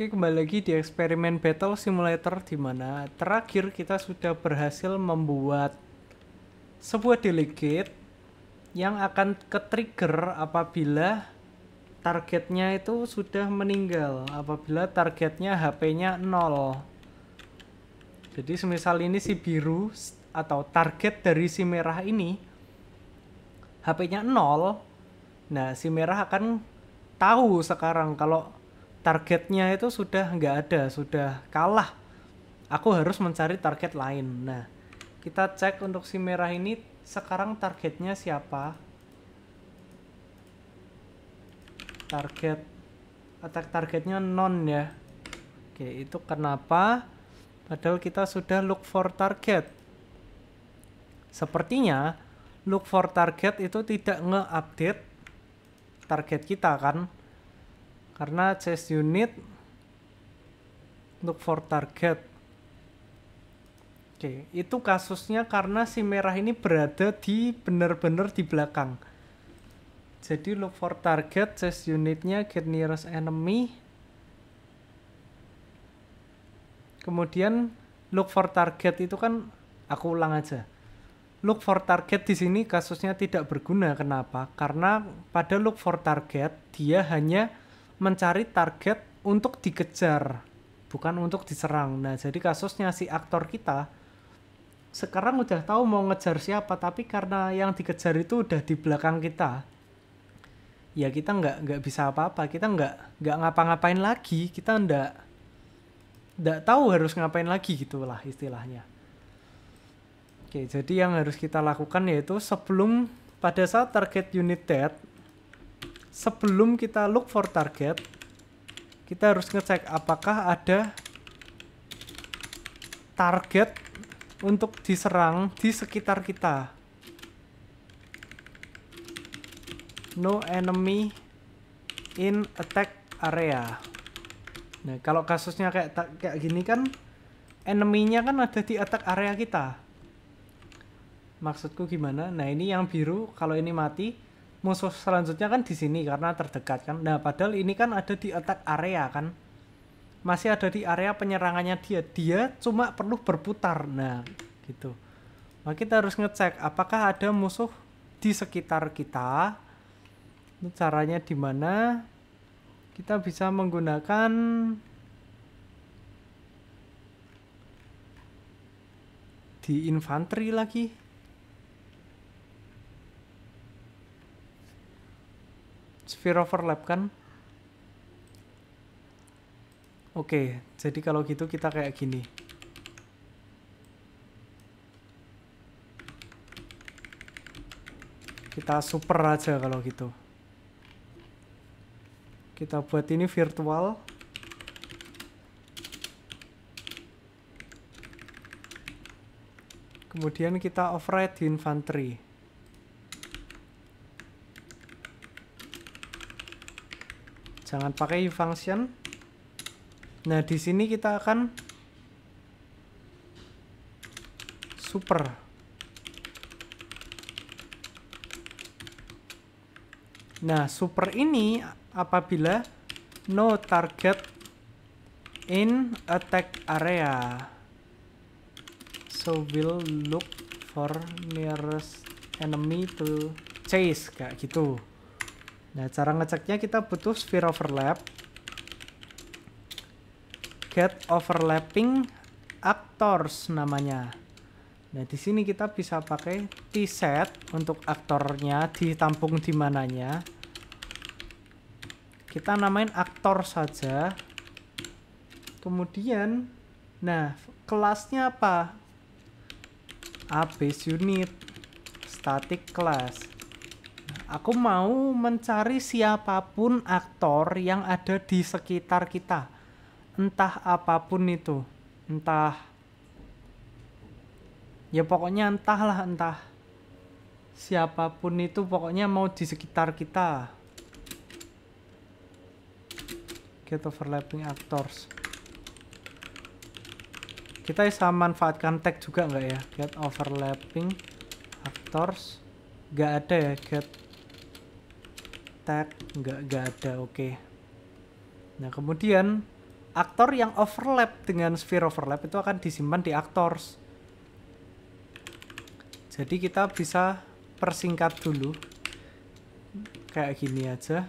Oke, kembali lagi di eksperimen Battle Simulator di mana terakhir kita sudah berhasil membuat sebuah delegate yang akan ke-trigger apabila targetnya itu sudah meninggal, apabila targetnya HP-nya nol. Jadi semisal ini si biru atau target dari si merah ini HP-nya nol, Nah, si merah akan tahu sekarang kalau targetnya itu sudah nggak ada, sudah kalah. Aku harus mencari target lain. Nah, kita cek untuk si merah ini sekarang targetnya siapa? Target attack targetnya non ya. Oke, itu kenapa? Padahal kita sudah look for target. Sepertinya look for target itu tidak nge-update target kita kan karena chest unit untuk for target Oke, itu kasusnya karena si merah ini berada di bener-bener di belakang. Jadi look for target, chest unitnya, get nearest enemy. Kemudian look for target itu kan aku ulang aja. Look for target di sini kasusnya tidak berguna. Kenapa? Karena pada look for target dia hanya mencari target untuk dikejar, bukan untuk diserang. Nah, jadi kasusnya si aktor kita sekarang udah tahu mau ngejar siapa, tapi karena yang dikejar itu udah di belakang kita, ya kita nggak nggak bisa apa-apa, kita nggak nggak ngapa-ngapain lagi, kita ndak ndak tahu harus ngapain lagi gitulah istilahnya. Oke, jadi yang harus kita lakukan yaitu sebelum pada saat target unit dead sebelum kita look for target kita harus ngecek apakah ada target untuk diserang di sekitar kita no enemy in attack area nah kalau kasusnya kayak kayak gini kan enemy-nya kan ada di attack area kita maksudku gimana nah ini yang biru kalau ini mati musuh selanjutnya kan di sini karena terdekat kan. Nah, padahal ini kan ada di attack area kan. Masih ada di area penyerangannya dia. Dia cuma perlu berputar. Nah, gitu. Nah, kita harus ngecek apakah ada musuh di sekitar kita. Ini caranya di mana? Kita bisa menggunakan di infanteri lagi sphere overlap kan Oke, jadi kalau gitu kita kayak gini. Kita super aja kalau gitu. Kita buat ini virtual. Kemudian kita override di infantry. jangan pakai function nah di sini kita akan super nah super ini apabila no target in attack area so will look for nearest enemy to chase kayak gitu Nah, cara ngeceknya kita butuh sphere overlap. Get overlapping actors namanya. Nah, di sini kita bisa pakai t-set untuk aktornya ditampung di mananya. Kita namain aktor saja. Kemudian, nah, kelasnya apa? A unit static class. Aku mau mencari siapapun aktor yang ada di sekitar kita. Entah apapun itu. Entah ya pokoknya entahlah entah siapapun itu pokoknya mau di sekitar kita get overlapping actors kita bisa manfaatkan tag juga nggak ya get overlapping actors nggak ada ya get tag nggak nggak ada oke okay. nah kemudian aktor yang overlap dengan sphere overlap itu akan disimpan di actors jadi kita bisa persingkat dulu kayak gini aja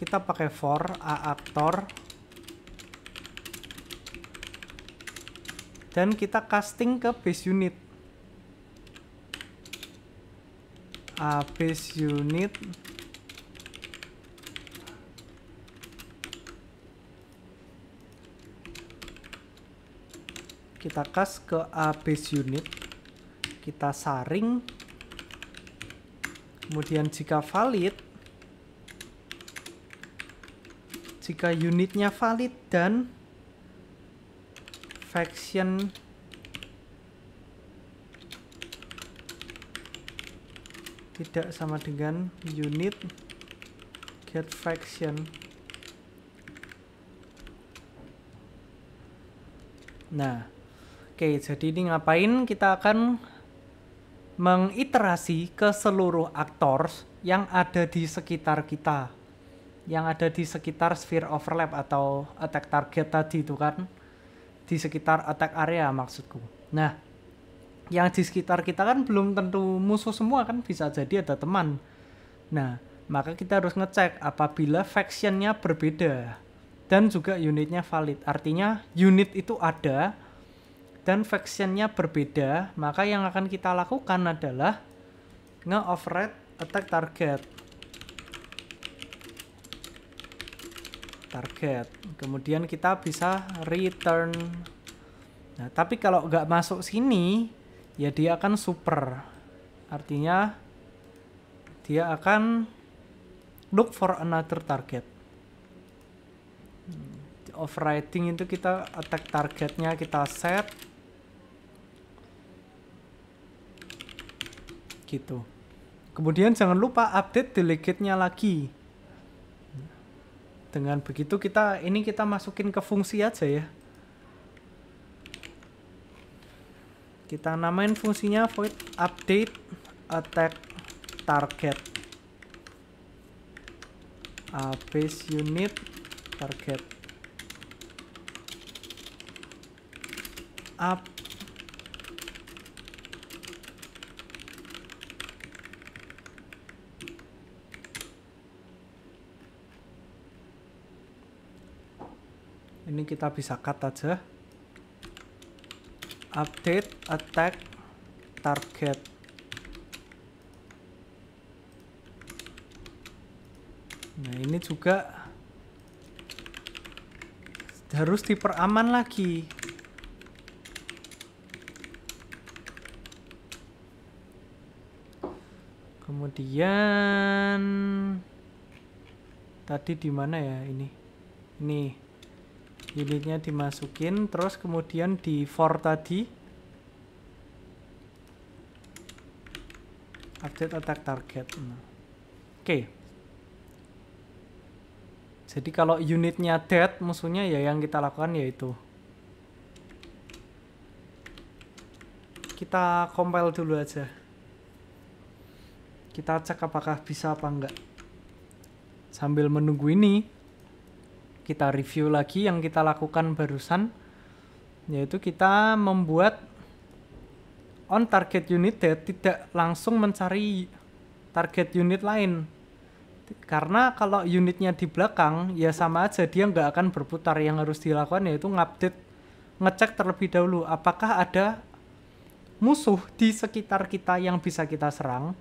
kita pakai for a actor dan kita casting ke base unit a base unit kita kas ke A base unit kita saring kemudian jika valid jika unitnya valid dan faction tidak sama dengan unit get faction nah Oke, jadi ini ngapain? Kita akan mengiterasi ke seluruh aktors yang ada di sekitar kita. Yang ada di sekitar sphere overlap atau attack target tadi itu kan. Di sekitar attack area maksudku. Nah, yang di sekitar kita kan belum tentu musuh semua kan bisa jadi ada teman. Nah, maka kita harus ngecek apabila factionnya berbeda dan juga unitnya valid. Artinya unit itu ada, dan factionnya berbeda, maka yang akan kita lakukan adalah nge-override attack target. Target. Kemudian kita bisa return. Nah, tapi kalau nggak masuk sini, ya dia akan super. Artinya, dia akan look for another target hmm, overriding itu kita attack targetnya kita set gitu. Kemudian jangan lupa update delegate-nya lagi. Dengan begitu kita ini kita masukin ke fungsi aja ya. Kita namain fungsinya void update attack target uh, base unit target up ini kita bisa cut aja update attack target nah ini juga harus diperaman lagi kemudian tadi di mana ya ini Nih unitnya dimasukin terus kemudian di for tadi update attack target nah. oke okay. jadi kalau unitnya dead musuhnya ya yang kita lakukan yaitu kita compile dulu aja kita cek apakah bisa apa enggak sambil menunggu ini kita review lagi yang kita lakukan barusan yaitu kita membuat on target unit ya, tidak langsung mencari target unit lain karena kalau unitnya di belakang ya sama aja dia nggak akan berputar yang harus dilakukan yaitu ngupdate ngecek terlebih dahulu apakah ada musuh di sekitar kita yang bisa kita serang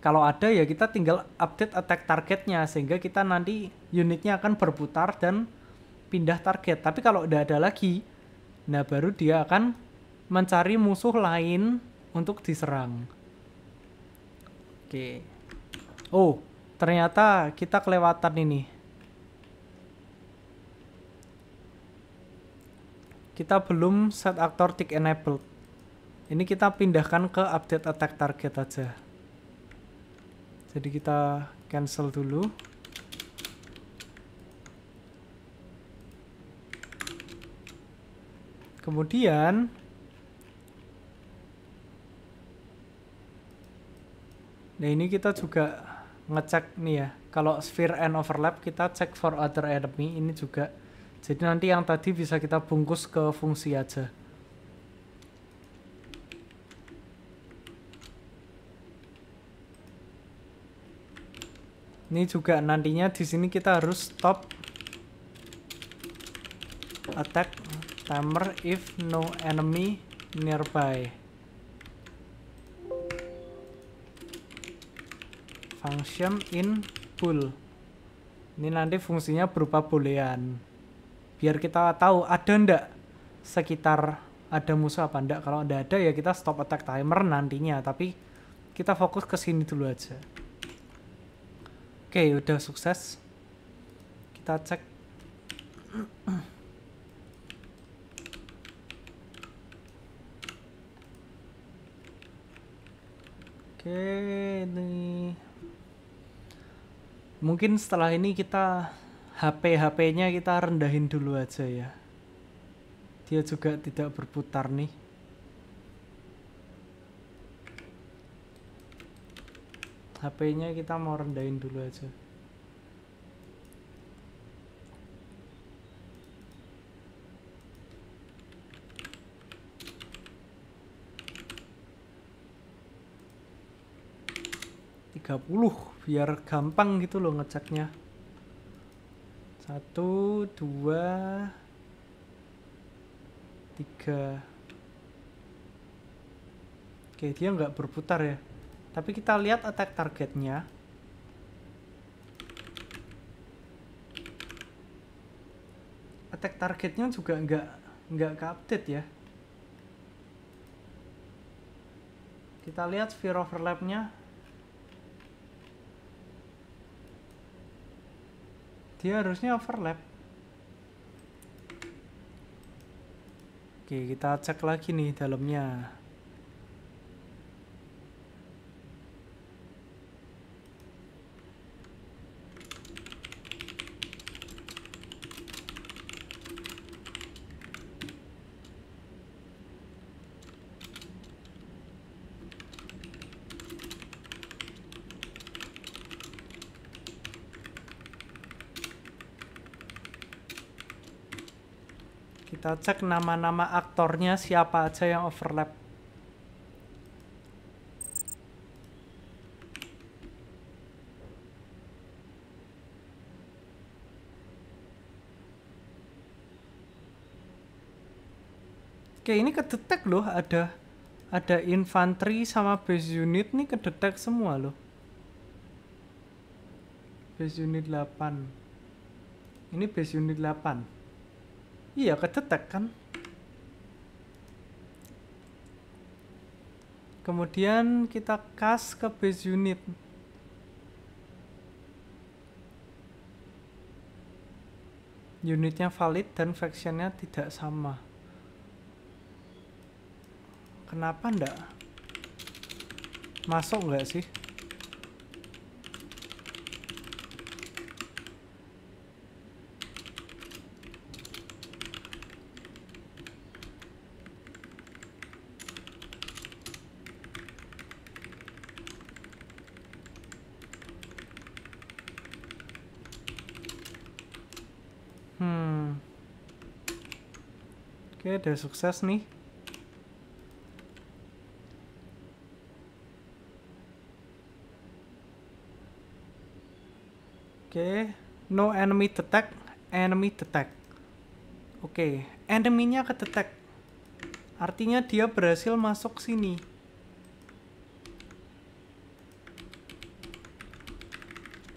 kalau ada ya kita tinggal update attack targetnya sehingga kita nanti unitnya akan berputar dan pindah target tapi kalau udah ada lagi nah baru dia akan mencari musuh lain untuk diserang oke oh ternyata kita kelewatan ini kita belum set actor tick enabled ini kita pindahkan ke update attack target aja jadi kita cancel dulu kemudian nah ini kita juga ngecek nih ya kalau sphere and overlap kita cek for other enemy ini juga jadi nanti yang tadi bisa kita bungkus ke fungsi aja Ini juga nantinya di sini kita harus stop attack timer if no enemy nearby. Function in bool. Ini nanti fungsinya berupa boolean. Biar kita tahu ada ndak sekitar ada musuh apa ndak. Kalau ndak ada ya kita stop attack timer nantinya. Tapi kita fokus ke sini dulu aja. Oke, udah sukses. Kita cek. Oke, ini mungkin setelah ini kita HP-HP-nya kita rendahin dulu aja ya. Dia juga tidak berputar nih. HP-nya kita mau rendahin dulu aja Tiga biar gampang gitu loh ngeceknya satu dua tiga oke dia nggak berputar ya tapi kita lihat attack targetnya. Attack targetnya juga nggak nggak ke update ya. Kita lihat sphere overlapnya. Dia harusnya overlap. Oke, kita cek lagi nih dalamnya. kita cek nama-nama aktornya siapa aja yang overlap Oke, ini kedetek loh ada ada infanteri sama base unit nih kedetek semua loh. Base unit 8. Ini base unit 8. Iya, kecetek kan. Kemudian kita kas ke base unit. Unitnya valid dan factionnya tidak sama. Kenapa ndak? Masuk nggak sih? udah sukses nih Oke, okay. no enemy detect, enemy detect. Oke, okay. enemy-nya ke detect. Artinya dia berhasil masuk sini.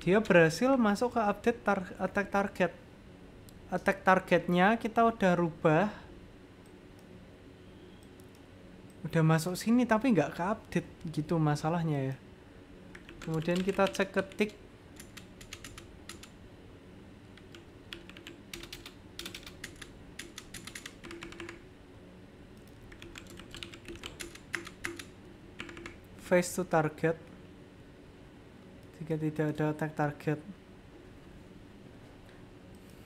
Dia berhasil masuk ke update tar attack target. Attack targetnya kita udah rubah udah masuk sini tapi nggak ke update gitu masalahnya ya kemudian kita cek ketik face to target jika tidak ada attack target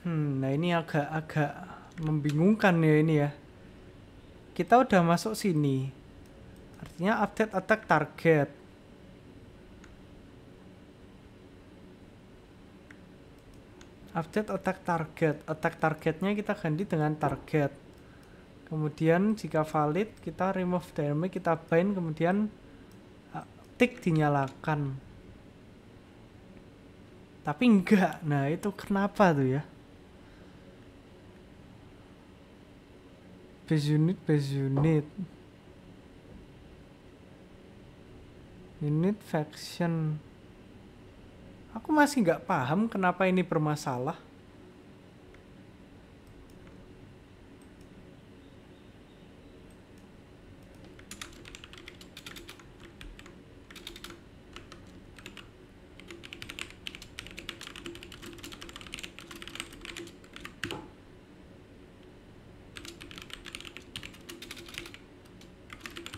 hmm nah ini agak-agak membingungkan ya ini ya kita udah masuk sini artinya update attack target update attack target attack targetnya kita ganti dengan target kemudian jika valid kita remove dynamic kita bind kemudian uh, tick dinyalakan tapi enggak nah itu kenapa tuh ya base unit base unit unit faction aku masih nggak paham kenapa ini bermasalah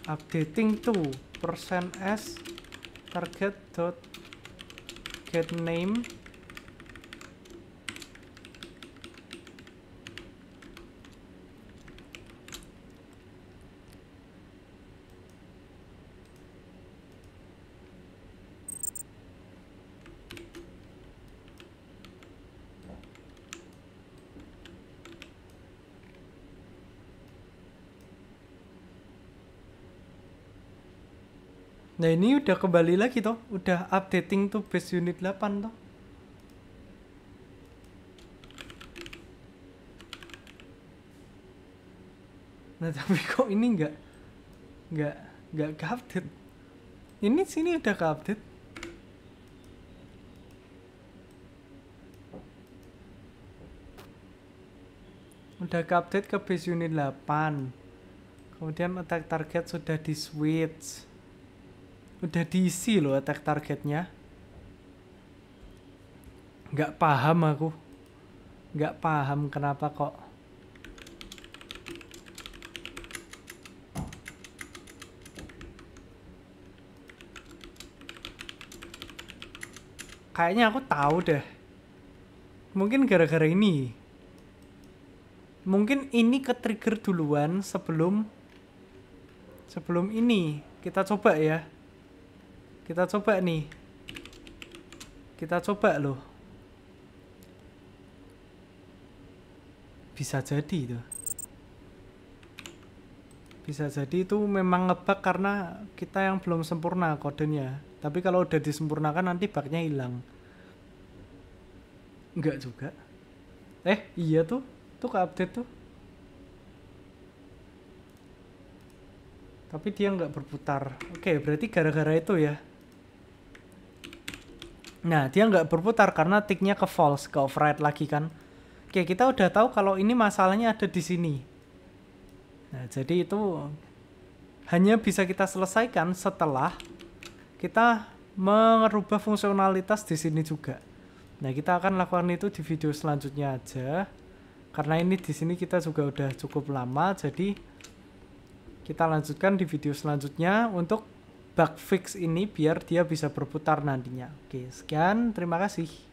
updating to percent s target dot get name Nah ini udah kembali lagi toh, udah updating tuh base unit 8 toh. Nah tapi kok ini nggak nggak nggak update? Ini sini udah ke update. Udah ke update ke base unit 8. Kemudian attack target sudah di switch. Udah diisi loh attack targetnya. Nggak paham aku. Nggak paham kenapa kok. Kayaknya aku tahu deh. Mungkin gara-gara ini. Mungkin ini ke trigger duluan sebelum sebelum ini. Kita coba ya. Kita coba nih. Kita coba loh. Bisa jadi itu, Bisa jadi itu memang ngebak karena kita yang belum sempurna kodenya. Tapi kalau udah disempurnakan nanti bugnya hilang. Enggak juga. Eh, iya tuh. Tuh ke update tuh. tapi dia nggak berputar. Oke, berarti gara-gara itu ya. Nah, dia nggak berputar karena ticknya ke false, ke override lagi kan. Oke, kita udah tahu kalau ini masalahnya ada di sini. Nah, jadi itu hanya bisa kita selesaikan setelah kita merubah fungsionalitas di sini juga. Nah, kita akan lakukan itu di video selanjutnya aja. Karena ini di sini kita juga udah cukup lama, jadi kita lanjutkan di video selanjutnya untuk bug fix ini biar dia bisa berputar nantinya. Oke, sekian. Terima kasih.